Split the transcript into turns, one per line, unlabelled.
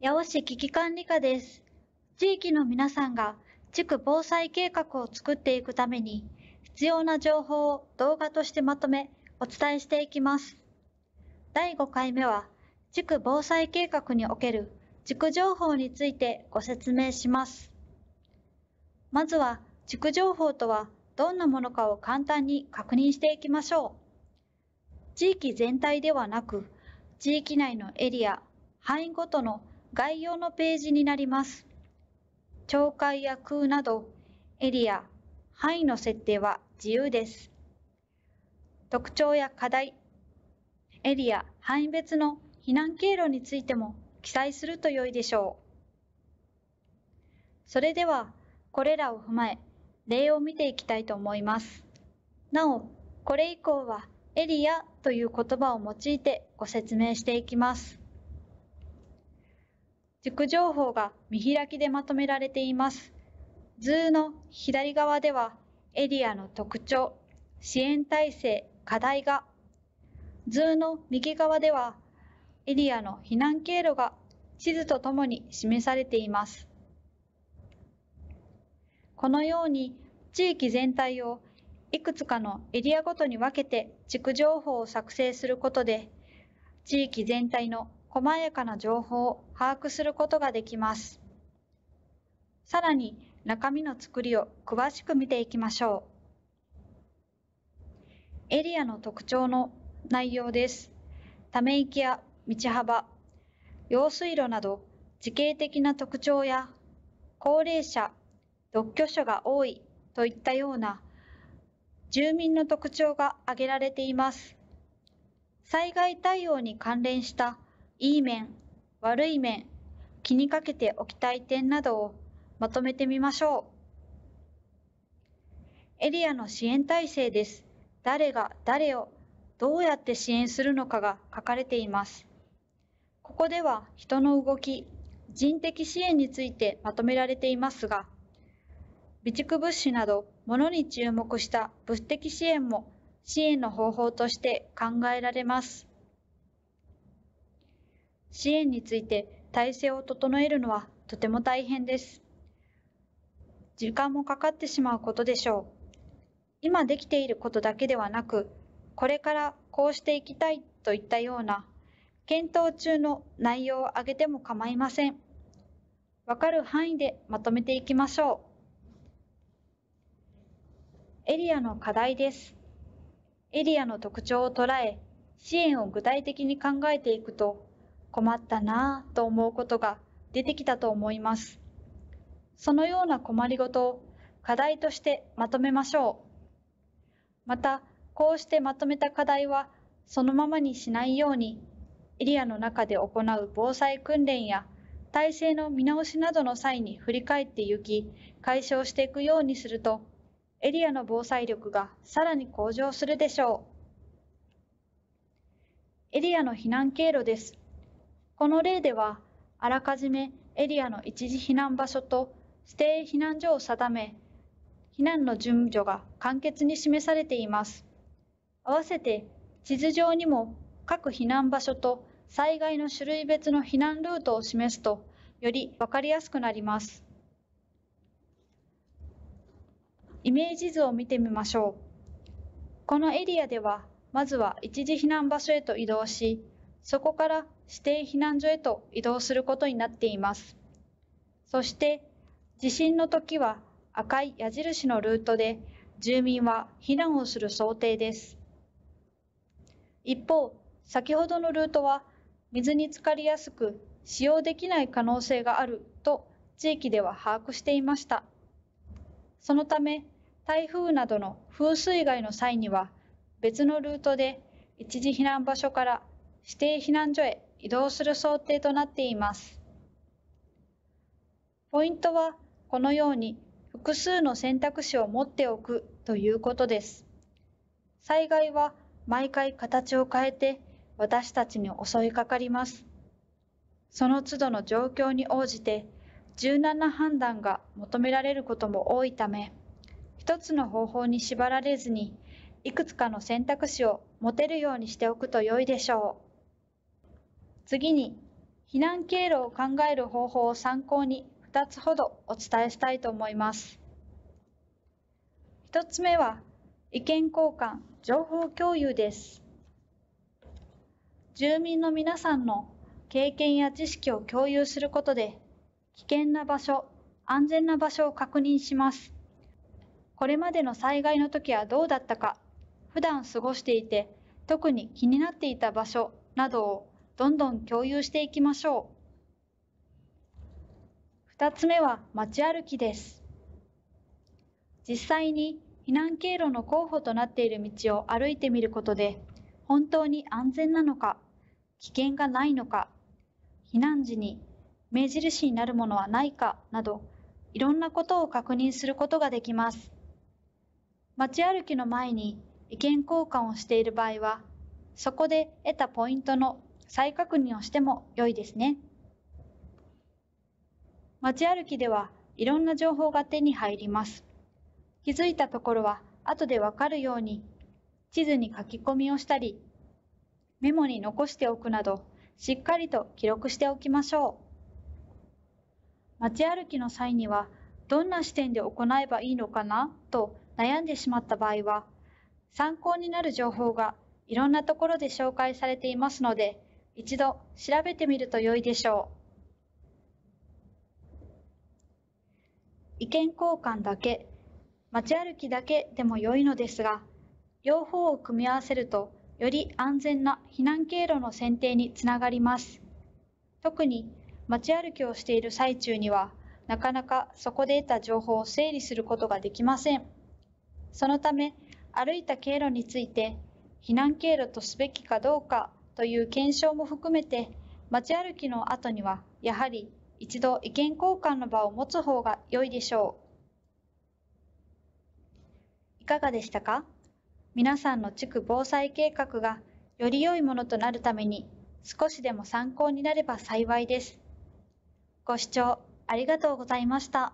八尾市危機管理課です。地域の皆さんが地区防災計画を作っていくために、必要な情報を動画としてまとめ、お伝えしていきます。第5回目は、地区防災計画における地区情報についてご説明します。まずは、地区情報とはどんなものかを簡単に確認していきましょう。地域全体ではなく、地域内のエリア、範囲ごとの概要のページになります。懲戒や空など、エリア、範囲の設定は自由です。特徴や課題、エリア、範囲別の避難経路についても記載すると良いでしょう。それでは、これらを踏まえ、例を見ていきたいと思います。なお、これ以降はエリアという言葉を用いてご説明していきます。塾情報が見開きでまとめられています。図の左側ではエリアの特徴、支援体制、課題が、図の右側ではエリアの避難経路が地図とともに示されています。このように地域全体をいくつかのエリアごとに分けて地区情報を作成することで地域全体の細やかな情報を把握することができます。さらに中身の作りを詳しく見ていきましょう。エリアの特徴の内容です。ため池や道幅、用水路など時系的な特徴や高齢者、独居者が多いといったような住民の特徴が挙げられています。災害対応に関連したいい面、悪い面、気にかけておきたい点などをまとめてみましょう。エリアの支援体制です。誰が誰をどうやって支援するのかが書かれています。ここでは人の動き、人的支援についてまとめられていますが、備蓄物資など物に注目した物的支援も支援の方法として考えられます。支援について体制を整えるのはとても大変です。時間もかかってしまうことでしょう。今できていることだけではなく、これからこうしていきたいといったような、検討中の内容を挙げても構いません。わかる範囲でまとめていきましょう。エリアの課題です。エリアの特徴を捉え、支援を具体的に考えていくと、困ったなぁと思うことが出てきたと思います。そのような困りごとを課題としてまとめましょう。また、こうしてまとめた課題はそのままにしないように、エリアの中で行う防災訓練や体制の見直しなどの際に振り返ってゆき、解消していくようにすると、エリアの防災力がさらに向上するでしょう。エリアの避難経路です。この例では、あらかじめエリアの一時避難場所と指定避難所を定め、避難の順序が簡潔に示されています。合わせて地図上にも各避難場所と災害の種類別の避難ルートを示すと、より分かりやすくなります。イメージ図を見てみましょう。このエリアでは、まずは一時避難場所へと移動し、そこから指定避難所へと移動することになっています。そして、地震の時は赤い矢印のルートで住民は避難をする想定です。一方、先ほどのルートは水に浸かりやすく使用できない可能性があると地域では把握していました。そのため、台風などの風水害の際には別のルートで一時避難場所から指定避難所へ移動する想定となっています。ポイントはこのように複数の選択肢を持っておくということです。災害は毎回形を変えて私たちに襲いかかります。その都度の状況に応じて柔軟な判断が求められることも多いため、一つの方法に縛られずにいくつかの選択肢を持てるようにしておくと良いでしょう。次に、避難経路を考える方法を参考に2つほどお伝えしたいと思います。1つ目は、意見交換、情報共有です。住民の皆さんの経験や知識を共有することで、危険な場所、安全な場所を確認します。これまでの災害の時はどうだったか、普段過ごしていて特に気になっていた場所などをどんどん共有していきましょう。2つ目は街歩きです。実際に避難経路の候補となっている道を歩いてみることで、本当に安全なのか、危険がないのか、避難時に目印になるものはないかなど、いろんなことを確認することができます。街歩きの前に意見交換をしている場合は、そこで得たポイントの再確認をしても良いですね。街歩きではいろんな情報が手に入ります。気づいたところは後でわかるように地図に書き込みをしたり、メモに残しておくなど、しっかりと記録しておきましょう。街歩きの際には、どんな視点で行えばいいのかなと悩んでしまった場合は、参考になる情報がいろんなところで紹介されていますので、一度調べてみると良いでしょう。意見交換だけ、街歩きだけでも良いのですが、両方を組み合わせると、より安全な避難経路の選定につながります。特に街歩きをしている最中には、なかなかそこで得た情報を整理することができません。そのため、歩いた経路について、避難経路とすべきかどうかという検証も含めて、街歩きの後には、やはり一度意見交換の場を持つ方が良いでしょう。いかがでしたか皆さんの地区防災計画がより良いものとなるために少しでも参考になれば幸いです。ご視聴ありがとうございました。